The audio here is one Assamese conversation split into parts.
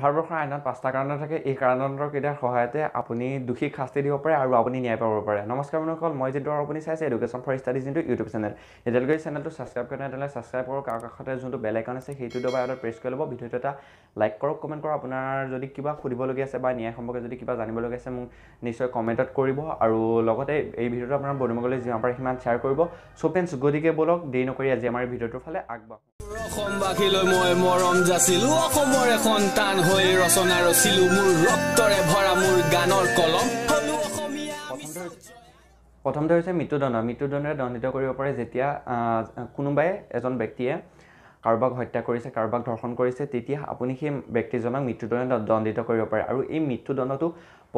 ভাৰতবৰ্ষৰ আইনত পাঁচটা কাৰণ থাকে এই কাৰণকেইটাৰ সহায়তে আপুনি দোষীক শাস্তি দিব পাৰে আৰু আপুনি ন্যায় পাব পাৰে নমস্কাৰ বন্ধুসকল মই যিটো আপুনি চাইছে এডুকেশ্যন ফৰ ষ্টাডিজ যোনটো ইউটিউব চেনেল এতিয়ালৈকে চেনেলটো ছাবস্ক্ৰাইব কৰা নাই তেনেহ'লে ছাবস্ক্ৰাইব কৰক আৰু কাষতে যোনটো বেলেগ কাৰণ আছে সেইটো দবাই এটা প্ৰেছ কৰি ল'ব ভিডিঅ'টো এটা লাইক কৰক কমেণ্ট কৰক আপোনাৰ যদি কিবা সুধিবলগীয়া আছে বা ন্যায় সম্পৰ্কে যদি কিবা জানিবলগীয়া আছে মোক নিশ্চয় কমেণ্টত কৰিব আৰু লগতে এই ভিডিঅ'টো আপোনাৰ বনুমগলে যিমান পাৰে সিমান শ্বেয়াৰ কৰিব চ' পেঞ্চ গতিকে ব'লক দেৰি নকৰি আজি আমাৰ ভিডিঅ'টোৰ ফালে আগবাঢ়ক প্ৰথমতে হৈছে মৃত্যুদণ্ড মৃত্যুদণ্ডৰে দণ্ডিত কৰিব পাৰে যেতিয়া কোনোবাই এজন ব্যক্তিয়ে কাৰোবাক হত্যা কৰিছে কাৰোবাক ধৰ্ষণ কৰিছে তেতিয়া আপুনি সেই ব্যক্তিজনক মৃত্যুদণ্ডে দণ্ডিত কৰিব পাৰে আৰু এই মৃত্যুদণ্ডটো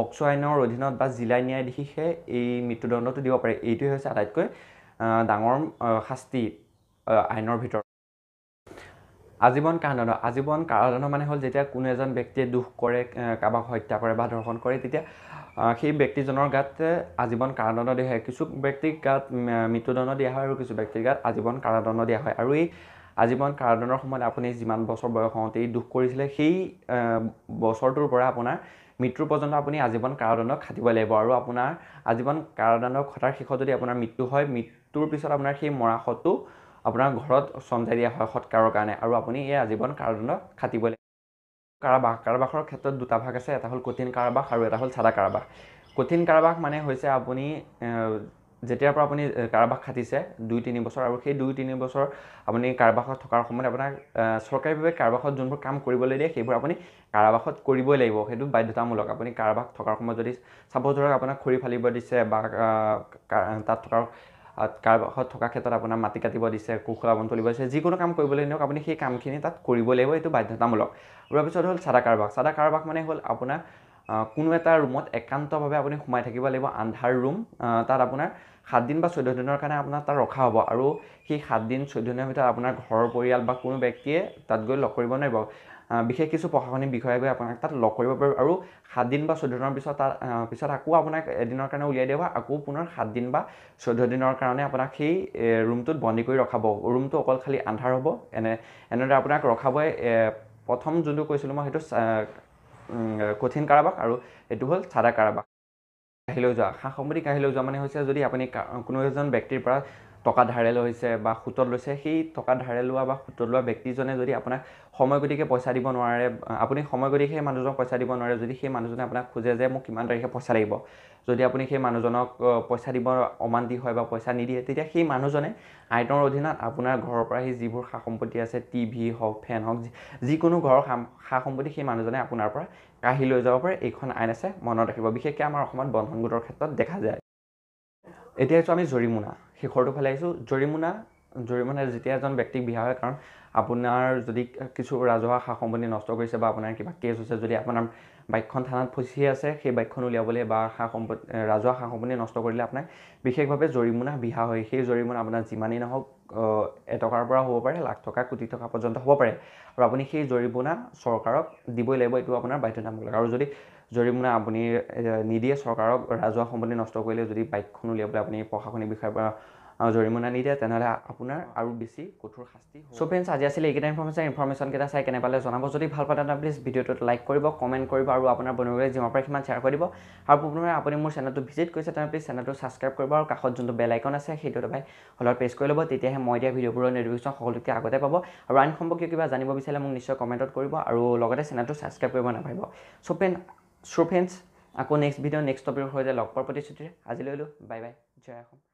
পক্সো আইনৰ অধীনত বা জিলা ন্যায়াধীশে এই মৃত্যুদণ্ডটো দিব পাৰে এইটোৱে হৈছে আটাইতকৈ ডাঙৰ শাস্তি আইনৰ ভিতৰত আজীৱন কাৰাদণ্ড আজীৱন কাৰাদণ্ড মানে হ'ল যেতিয়া কোনো এজন ব্যক্তিয়ে দুখ কৰে কাৰোবাক হত্যা কৰে বা ধৰ্ষণ কৰে তেতিয়া সেই ব্যক্তিজনৰ গাত আজীৱন কাৰাদণ্ড দিয়া হয় কিছু ব্যক্তিক গাত মৃত্যুদণ্ড দিয়া হয় আৰু কিছু ব্যক্তিৰ গাত আজীৱন কাৰাদণ্ড দিয়া হয় আৰু এই আজীৱন কাৰাদণ্ডৰ সময়ত আপুনি যিমান বছৰ বয়স হওঁতেই দুখ কৰিছিলে সেই বছৰটোৰ পৰা আপোনাৰ মৃত্যু পৰ্যন্ত আপুনি আজীৱন কাৰাদণ্ড খাটিব লাগিব আৰু আপোনাৰ আজীৱন কাৰাদণ্ড খটাৰ শেষত যদি আপোনাৰ মৃত্যু হয় মৃত্যুৰ পিছত আপোনাৰ সেই মৰাশটো আপোনাৰ ঘৰত চমজাই দিয়া হয় সৎকাৰৰ কাৰণে আৰু আপুনি এই আজীৱন কাৰাদণ্ড খাটিব লাগিব কাৰাবাস কাৰাবাসৰ ক্ষেত্ৰত দুটা ভাগ আছে এটা হ'ল কঠিন কাৰাবাস আৰু এটা হ'ল চাদা কাৰাবাস কঠিন কাৰাবাস মানে হৈছে আপুনি যেতিয়াৰ পৰা আপুনি কাৰাবাস খাটিছে দুই তিনি বছৰ আৰু সেই দুই তিনি বছৰ আপুনি কাৰাবাসত থকাৰ সময়ত আপোনাক চৰকাৰীভাৱে কাৰাবাসত যোনবোৰ কাম কৰিবলৈ দিয়ে সেইবোৰ আপুনি কাৰাবাসত কৰিবই লাগিব সেইটো বাধ্যতামূলক আপুনি কাৰাবাস থকাৰ সময়ত যদি চাপ'জ ধৰক আপোনাক খৰি ফালিব দিছে বা তাত থকাৰ কাৰবাসত থকা ক্ষেত্ৰত আপোনাৰ মাটি কাটিব দিছে কুকুৰা বন তুলিব দিছে যিকোনো কাম কৰিবলৈ নিয়ক আপুনি সেই কামখিনি তাত কৰিব লাগিব এইটো বাধ্যতামূলক আৰু পিছত হ'ল চাদা কাৰোবাক চাদা কাৰোবাক মানে হ'ল আপোনাৰ কোনো এটা ৰুমত একান্তভাৱে আপুনি সোমাই থাকিব লাগিব আন্ধাৰ ৰুম তাত আপোনাৰ সাতদিন বা চৈধ্য দিনৰ কাৰণে আপোনাৰ তাত ৰখা হ'ব আৰু সেই সাতদিন চৈধ্য দিনৰ ভিতৰত আপোনাৰ ঘৰৰ পৰিয়াল বা কোনো ব্যক্তিয়ে তাত গৈ লগ কৰিব নোৱাৰিব বিশেষ কিছু প্ৰশাসনিক বিষয়াগৈ আপোনাক তাত লগ কৰিব পাৰিব আৰু সাতদিন বা চৈধ্য দিনৰ পিছত তাৰ পিছত আকৌ আপোনাক এদিনৰ কাৰণে উলিয়াই দিয়া হয় আকৌ পুনৰ সাতদিন বা চৈধ্য দিনৰ কাৰণে আপোনাক সেই ৰুমটোত বন্দী কৰি ৰখাব ৰুমটো অকল খালী আন্ধাৰ হ'ব এনে এনেদৰে আপোনাক ৰখাবই প্ৰথম যোনটো কৈছিলোঁ মই সেইটো কঠিন কাৰাবাস আৰু এইটো হ'ল চাদা কাৰাবাস কাঢ়ি লৈ যোৱা সা সম্পত্তি কাঢ়ি লৈ যোৱা মানে হৈছে যদি আপুনি কোনো এজন ব্যক্তিৰ পৰা টকা ধাৰে লৈছে বা সুতত লৈছে সেই টকা ধাৰে লোৱা বা সুতত লোৱা ব্যক্তিজনে যদি আপোনাক সময় গতিকে পইচা দিব নোৱাৰে আপুনি সময় গতিকে সেই মানুহজনক পইচা দিব নোৱাৰে যদি সেই মানুহজনে আপোনাক খোজে যে মোক কিমান তাৰিখে পইচা লাগিব যদি আপুনি সেই মানুহজনক পইচা দিব অমান্তি হয় বা পইচা নিদিয়ে তেতিয়া সেই মানুহজনে আইনৰ অধীনত আপোনাৰ ঘৰৰ পৰা সেই যিবোৰ সা সম্পত্তি আছে টি ভি হওক ফেন হওক যিকোনো ঘৰৰ সা সা সম্পত্তি সেই মানুহজনে আপোনাৰ পৰা কাঢ়ি লৈ যাব পাৰে এইখন আইন আছে মনত ৰাখিব বিশেষকৈ আমাৰ অসমত বন্ধন গোটৰ ক্ষেত্ৰত দেখা যায় এতিয়া আহিছোঁ আমি জৰিমনা শেষৰটো ফালে আহিছোঁ জৰিমনা জৰিমনা যেতিয়া এজন ব্যক্তিক বিহা হয় কাৰণ আপোনাৰ যদি কিছু ৰাজহুৱা সা সম্পত্তি নষ্ট কৰিছে বা আপোনাৰ কিবা কেছ হৈছে যদি আপোনাৰ বাইকখন থানাত ফচি আছে সেই বাইকখন উলিয়াবলৈ বা সা সম্পত্তি ৰাজহুৱা সা সম্পত্তি নষ্ট কৰিলে আপোনাৰ বিশেষভাৱে জৰিমনা বিহা হয় সেই জৰিমনা আপোনাৰ যিমানেই নহওক এটকাৰ পৰা হ'ব পাৰে লাখ টকা কোটি টকা পৰ্যন্ত হ'ব পাৰে আৰু আপুনি সেই জৰিমনা চৰকাৰক দিবই লাগিব এইটো আপোনাৰ বাধ্যতামূলক আৰু যদি জৰিমনা আপুনি নিদিয়ে চৰকাৰক ৰাজহুৱা সম্পত্তি নষ্ট কৰিলে যদি বাইকখন উলিয়াবলৈ আপুনি প্ৰশাসনিক বিষয়ৰ পৰা জৰিমনা নিদিয়ে তেনেহ'লে আপোনাৰ আৰু বেছি কঠোৰ শাস্তি চ' ফ্ৰেণ্ডছ আজি আছিলে এইকেইটা ইনফৰ্মেশ্যন ইনফৰ্মেশ্যনকেইটা চাই কেনে পালে জনাব যদি ভাল পালে তেন্তে প্লিজ ভিডিঅ'টোত লাইক কৰিব কমেণ্ট কৰিব আৰু আপোনাৰ বন্ধুবোৰে যিমান পাৰে সিমান শ্বেয়াৰ কৰি দিব আৰু পুনৰ আপুনি মোৰ চেনেলটো ভিজিট কৰিছে তেন্তে প্লিজ চেনেলটো ছাবস্ক্ৰাইব কৰিব আৰু কাষত যোনটো বেল আইকন আছে সেইটো দবাই হলত প্ৰেছ কৰি ল'ব তেতিয়াহে মই দিয়া ভিডিঅ'বোৰৰ নটিফিকেশ্যন সকলোকে আগতে পাব আৰু আইন সম্পৰ্কীয় কিবা জানিব বিচাৰিলে মোক নিশ্চয় কমেণ্টত কৰিব আৰু লগতে চেনেলটো ছাবস্ক্ৰাইব কৰিব নাপাব চ' ফেন চ' ফ্ৰেণ্ডছ আকৌ নেক্সট ভিডিঅ' নেক্সট টপিকৰ সৈতে লগ পোৱাৰ প্ৰতিশ্ৰুতিৰে আজিলৈ ল'লোঁ বাই বাই জয় অসম